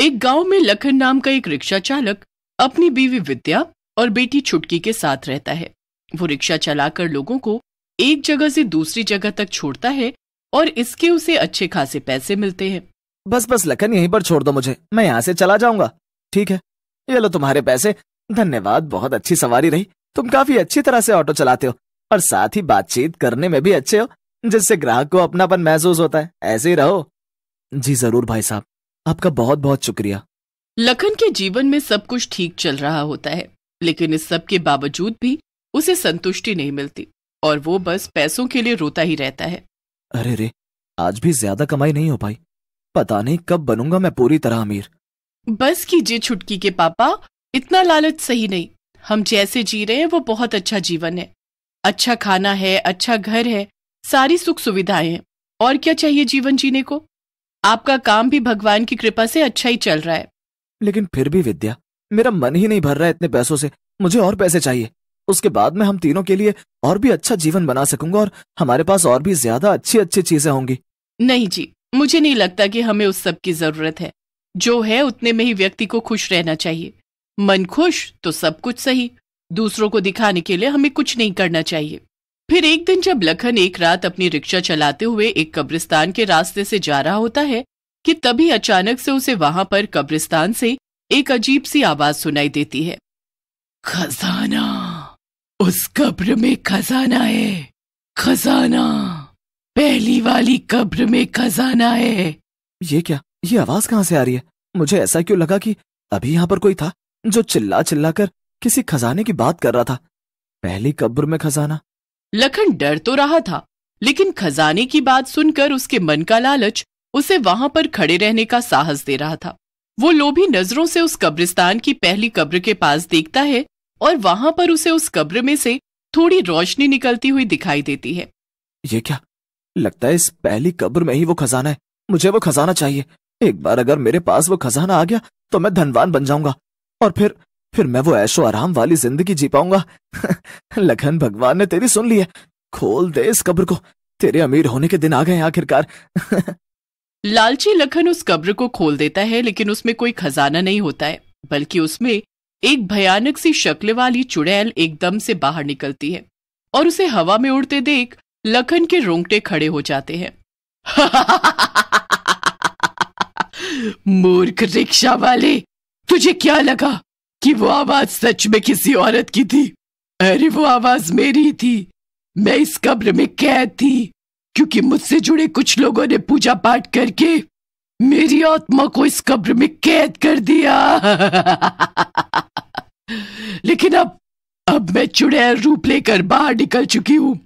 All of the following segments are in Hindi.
एक गांव में लखन नाम का एक रिक्शा चालक अपनी बीवी विद्या और बेटी छुटकी के साथ रहता है वो रिक्शा चलाकर लोगों को एक जगह से दूसरी जगह तक छोड़ता है और इसके उसे अच्छे खासे पैसे मिलते हैं बस बस लखन यहीं पर छोड़ दो मुझे मैं यहाँ से चला जाऊंगा ठीक है ये लो तुम्हारे पैसे धन्यवाद बहुत अच्छी सवारी रही तुम काफी अच्छी तरह से ऑटो चलाते हो और साथ ही बातचीत करने में भी अच्छे हो जिससे ग्राहक को अपनापन महसूस होता है ऐसे ही रहो जी जरूर भाई साहब आपका बहुत बहुत शुक्रिया लखन के जीवन में सब कुछ ठीक चल रहा होता है लेकिन इस सब के बावजूद भी उसे संतुष्टि नहीं मिलती और वो बस पैसों के लिए रोता ही रहता है अरे रे आज भी ज्यादा कमाई नहीं हो पाई पता नहीं कब बनूंगा मैं पूरी तरह अमीर बस कीजिए छुटकी के पापा इतना लालच सही नहीं हम जैसे जी रहे हैं वो बहुत अच्छा जीवन है अच्छा खाना है अच्छा घर है सारी सुख सुविधाएं हैं और क्या चाहिए जीवन जीने को आपका काम भी भगवान की कृपा से अच्छा ही चल रहा है लेकिन फिर भी विद्या मेरा मन ही नहीं भर रहा है इतने पैसों से मुझे और पैसे चाहिए उसके बाद में हम तीनों के लिए और भी अच्छा जीवन बना सकूंगा और हमारे पास और भी ज्यादा अच्छी अच्छी चीजें होंगी नहीं जी मुझे नहीं लगता कि हमें उस सब की जरूरत है जो है उतने में ही व्यक्ति को खुश रहना चाहिए मन खुश तो सब कुछ सही दूसरों को दिखाने के लिए हमें कुछ नहीं करना चाहिए फिर एक दिन जब लखन एक रात अपनी रिक्शा चलाते हुए एक कब्रिस्तान के रास्ते से जा रहा होता है कि तभी अचानक से उसे वहां पर कब्रिस्तान से एक अजीब सी आवाज सुनाई देती है खजाना उस कब्र में खजाना है खजाना पहली वाली कब्र में खजाना है ये क्या ये आवाज कहाँ से आ रही है मुझे ऐसा क्यों लगा कि अभी यहाँ पर कोई था जो चिल्ला चिल्ला कर किसी खजाने की बात कर रहा था पहली कब्र में खजाना लखन डर तो रहा था लेकिन खजाने की बात सुनकर उसके मन का लालच उसे वहां पर खड़े रहने का साहस दे रहा था वो लोभी नजरों से उस कब्रिस्तान की पहली कब्र के पास देखता है और वहां पर उसे उस कब्र में से थोड़ी रोशनी निकलती हुई दिखाई देती है ये क्या लगता है इस पहली कब्र में ही वो खजाना है मुझे वो खजाना चाहिए एक बार अगर मेरे पास वो खजाना आ गया तो मैं धनवान बन जाऊंगा और फिर फिर मैं वो ऐशो आराम वाली जिंदगी जी पाऊंगा लखन भगवान ने तेरी सुन ली है खोल दे इस कब्र को तेरे अमीर होने के दिन आ गए आखिरकार लालची लखन उस कब्र को खोल देता है लेकिन उसमें कोई खजाना नहीं होता है बल्कि उसमें एक भयानक सी शक्ल वाली चुड़ैल एकदम से बाहर निकलती है और उसे हवा में उड़ते देख लखन के रोंगटे खड़े हो जाते हैं मूर्ख रिक्शा वाले तुझे क्या लगा कि वो आवाज सच में किसी औरत की थी अरे वो आवाज मेरी थी मैं इस कब्र में कैद थी क्योंकि मुझसे जुड़े कुछ लोगों ने पूजा पाठ करके मेरी आत्मा को इस कब्र में कैद कर दिया लेकिन अब अब मैं चुड़ैल रूप लेकर बाहर निकल चुकी हूँ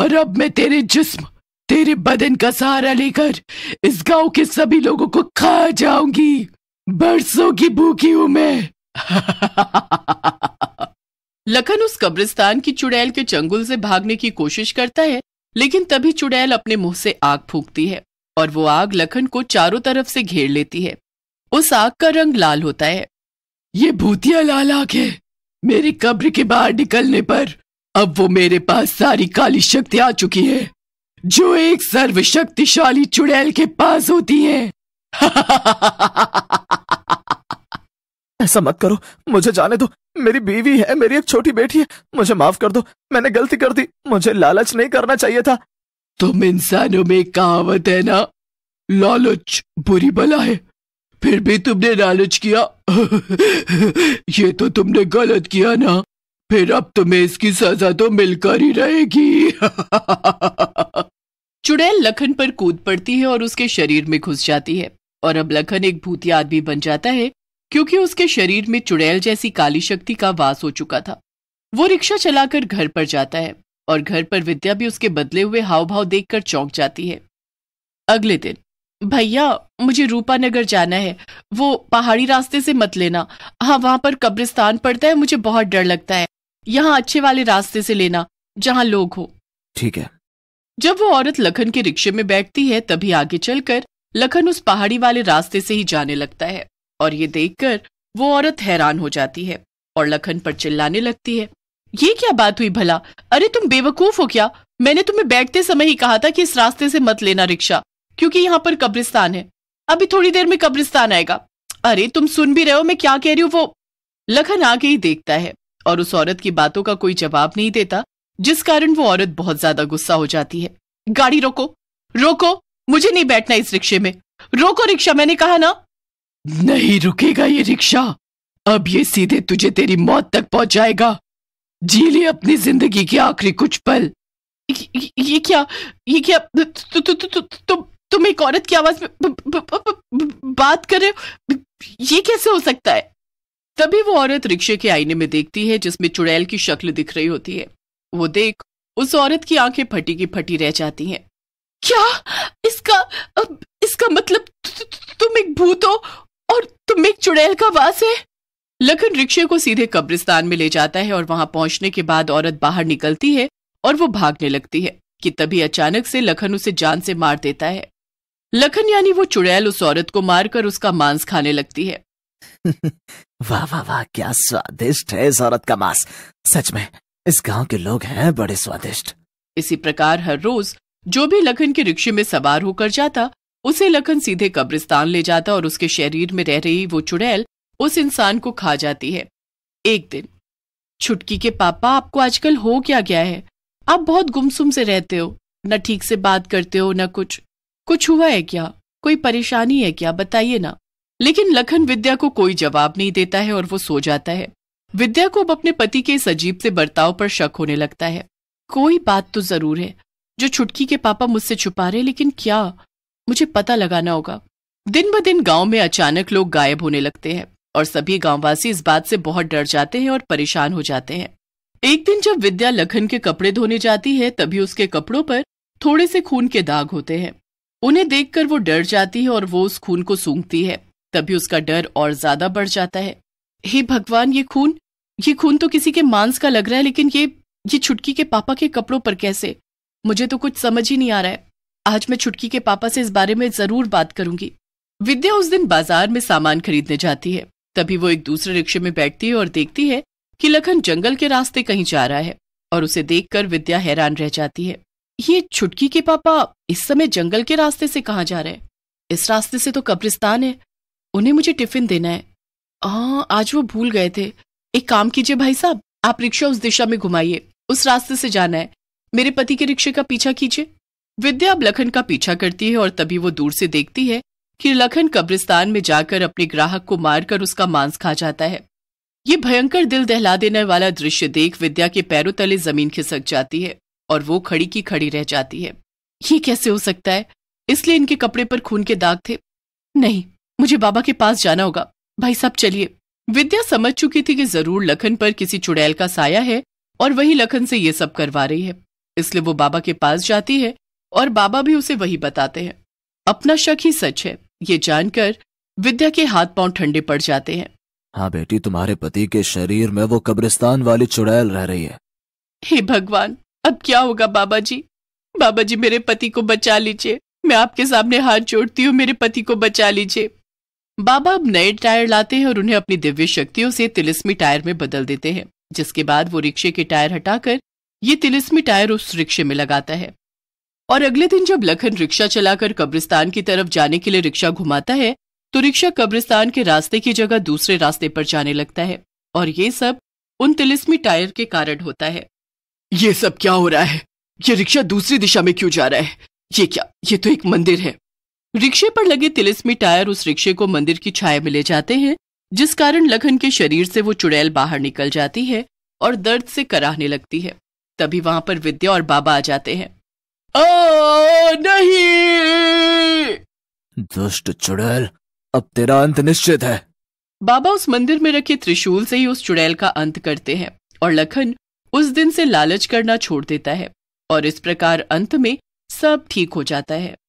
और अब मैं तेरे जिस्म तेरे बदन का सहारा लेकर इस गांव के सभी लोगों को खा जाऊंगी बरसों की भूखी हूं मैं लखन उस कब्रिस्तान की चुड़ैल के चंगुल से भागने की कोशिश करता है लेकिन तभी चुड़ैल अपने मुंह से आग फूकती है और वो आग लखन को चारों तरफ से घेर लेती है उस आग का रंग लाल होता है ये भूतिया लाल आग है मेरी कब्र के बाहर निकलने पर अब वो मेरे पास सारी काली शक्ति आ चुकी है जो एक सर्वशक्तिशाली चुड़ैल के पास होती है ऐसा मत करो मुझे जाने दो मेरी बीवी है मेरी एक छोटी बेटी है मुझे माफ कर दो मैंने गलती कर दी मुझे लालच नहीं करना चाहिए था तुम इंसानों में कहावत है ना लालच बुरी बला है फिर भी तुमने लालच किया ये तो तुमने गलत किया ना फिर अब तुम्हें इसकी सजा तो मिलकर ही रहेगी चुड़ैल लखन पर कूद पड़ती है और उसके शरीर में घुस जाती है और अब लखन एक भूतिया आदमी बन जाता है क्योंकि उसके शरीर में चुड़ैल जैसी काली शक्ति का वास हो चुका था वो रिक्शा चलाकर घर पर जाता है और घर पर विद्या भी उसके बदले हुए हाव भाव देखकर चौंक जाती है अगले दिन भैया मुझे रूपानगर जाना है वो पहाड़ी रास्ते से मत लेना हाँ वहां पर कब्रिस्तान पड़ता है मुझे बहुत डर लगता है यहाँ अच्छे वाले रास्ते से लेना जहाँ लोग हो ठीक है जब वो औरत लखन के रिक्शे में बैठती है तभी आगे चलकर लखन उस पहाड़ी वाले रास्ते से ही जाने लगता है और ये देखकर वो औरत हैरान हो जाती है और लखन पर चिल्लाने लगती है ये क्या बात हुई भला अरे तुम बेवकूफ हो क्या मैंने तुम्हें बैठते समय ही कहा था कि इस रास्ते से मत लेना रिक्शा क्योंकि यहाँ पर कब्रिस्तान है अभी थोड़ी देर में कब्रिस्तान आएगा अरे तुम सुन भी रहे हो मैं क्या कह रही हूँ वो लखन आगे ही देखता है और उस औरत की बातों का कोई जवाब नहीं देता जिस कारण वो औरत बहुत ज्यादा गुस्सा हो जाती है गाड़ी रोको रोको मुझे नहीं बैठना इस रिक्शे में रोको रिक्शा मैंने कहा ना नहीं रुकेगा ये रिक्शा अब ये सीधे तुझे तेरी मौत तक पहुंचाएगा जी ले अपनी जिंदगी के आखिरी कुछ पल ये क्या ये क्या तुम एक औरत की आवाज में बात कर रहे हो ये कैसे हो सकता है तभी वो औरत रिक्शे के आईने में देखती है जिसमें चुड़ैल की शक्ल दिख रही होती है वो देख उस औरत की आंखें फटी की फटी रह जाती हैं क्या इसका इसका मतलब तुम एक भूत हो और तुम एक चुड़ैल का वास है लखन रिक्शे को सीधे कब्रिस्तान में ले जाता है और वहां पहुंचने के बाद औरत बाहर निकलती है और वो भागने लगती है कि तभी अचानक से लखन उसे जान से मार देता है लखन यानी वो चुड़ैल उस औरत को मारकर उसका मांस खाने लगती है वाह वाह वाह क्या स्वादिष्ट है इस औरत का मांस सच में इस गांव के लोग हैं बड़े स्वादिष्ट इसी प्रकार हर रोज जो भी लखन के रिक्शे में सवार होकर जाता उसे लखन सीधे कब्रिस्तान ले जाता और उसके शरीर में रह रही वो चुड़ैल उस इंसान को खा जाती है एक दिन छुटकी के पापा आपको आजकल हो क्या गया है आप बहुत गुमसुम से रहते हो न ठीक से बात करते हो न कुछ कुछ हुआ है क्या कोई परेशानी है क्या बताइए ना लेकिन लखन विद्या को कोई जवाब नहीं देता है और वो सो जाता है विद्या को अब अपने पति के इस अजीब से बर्ताव पर शक होने लगता है कोई बात तो जरूर है जो छुटकी के पापा मुझसे छुपा रहे लेकिन क्या मुझे पता लगाना होगा दिन ब दिन गांव में अचानक लोग गायब होने लगते हैं और सभी गांववासी इस बात से बहुत डर जाते हैं और परेशान हो जाते हैं एक दिन जब विद्या लखन के कपड़े धोने जाती है तभी उसके कपड़ों पर थोड़े से खून के दाग होते हैं उन्हें देखकर वो डर जाती है और वो उस खून को सूंघती है तभी उसका डर और ज्यादा बढ़ जाता है हे भगवान ये खून ये खून तो किसी के मांस का लग रहा है लेकिन ये ये छुटकी के पापा के कपड़ों पर कैसे मुझे तो कुछ समझ ही नहीं आ रहा है आज मैं छुटकी के पापा से इस बारे में जरूर बात करूंगी विद्या उस दिन बाजार में सामान खरीदने जाती है तभी वो एक दूसरे रिक्शे में बैठती है और देखती है कि लखन जंगल के रास्ते कहीं जा रहा है और उसे देखकर विद्या हैरान रह जाती है ये छुटकी के पापा इस समय जंगल के रास्ते से कहाँ जा रहे हैं इस रास्ते से तो कब्रिस्तान है उन्हें मुझे टिफिन देना है हाँ आज वो भूल गए थे एक काम कीजिए भाई साहब आप रिक्शा उस दिशा में घुमाइए उस रास्ते से जाना है मेरे पति के रिक्शे का पीछा कीजिए विद्या अब लखन का पीछा करती है और तभी वो दूर से देखती है कि लखन कब्रिस्तान में जाकर अपने ग्राहक को मारकर उसका मांस खा जाता है ये भयंकर दिल दहला देने वाला दृश्य देख विद्या के पैरों तले जमीन खिसक जाती है और वो खड़ी की खड़ी रह जाती है ये कैसे हो सकता है इसलिए इनके कपड़े पर खून के दाग थे नहीं मुझे बाबा के पास जाना होगा भाई साहब चलिए विद्या समझ चुकी थी कि जरूर लखन पर किसी चुड़ैल का साया है और वही लखन से ये सब करवा रही है इसलिए वो बाबा के पास जाती है और बाबा भी उसे वही बताते हैं अपना शक ही सच है ये जानकर विद्या के हाथ पांव ठंडे पड़ जाते हैं हाँ बेटी तुम्हारे पति के शरीर में वो कब्रिस्तान वाली चुड़ैल रह रही है हे भगवान अब क्या होगा बाबा जी बाबा जी मेरे पति को बचा लीजिए मैं आपके सामने हाथ जोड़ती हूँ मेरे पति को बचा लीजिए बाबा अब नए टायर लाते हैं और उन्हें अपनी दिव्य शक्तियों से तिलिस्मी टायर में बदल देते हैं जिसके बाद वो रिक्शे के टायर हटाकर ये तिलिस्मी टायर उस रिक्शे में लगाता है और अगले दिन जब लखन रिक्शा चलाकर कब्रिस्तान की तरफ जाने के लिए रिक्शा घुमाता है तो रिक्शा कब्रिस्तान के रास्ते की जगह दूसरे रास्ते पर जाने लगता है और ये सब उन तिलिस्मी टायर के कारण होता है ये सब क्या हो रहा है ये रिक्शा दूसरी दिशा में क्यों जा रहा है ये क्या ये तो एक मंदिर है रिक्शे पर लगे तिलिस्मी टायर उस रिक्शे को मंदिर की छाया में ले जाते हैं जिस कारण लखन के शरीर से वो चुड़ैल बाहर निकल जाती है और दर्द से कराहने लगती है तभी वहां पर विद्या और बाबा आ जाते हैं नहीं दुष्ट चुड़ैल अब तेरा अंत निश्चित है बाबा उस मंदिर में रखे त्रिशूल से ही उस चुड़ैल का अंत करते हैं और लखन उस दिन से लालच करना छोड़ देता है और इस प्रकार अंत में सब ठीक हो जाता है